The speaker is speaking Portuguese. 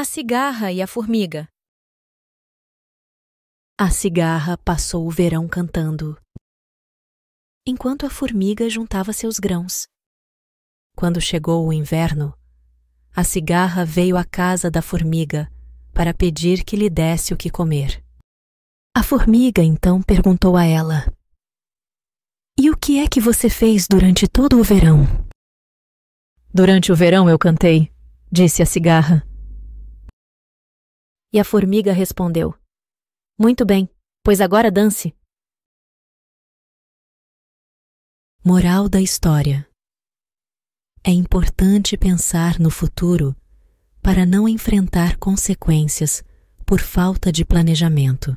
A cigarra e a formiga. A cigarra passou o verão cantando, enquanto a formiga juntava seus grãos. Quando chegou o inverno, a cigarra veio à casa da formiga para pedir que lhe desse o que comer. A formiga então perguntou a ela: E o que é que você fez durante todo o verão? Durante o verão eu cantei, disse a cigarra. E a formiga respondeu: Muito bem, pois agora dance. Moral da história: É importante pensar no futuro para não enfrentar consequências por falta de planejamento.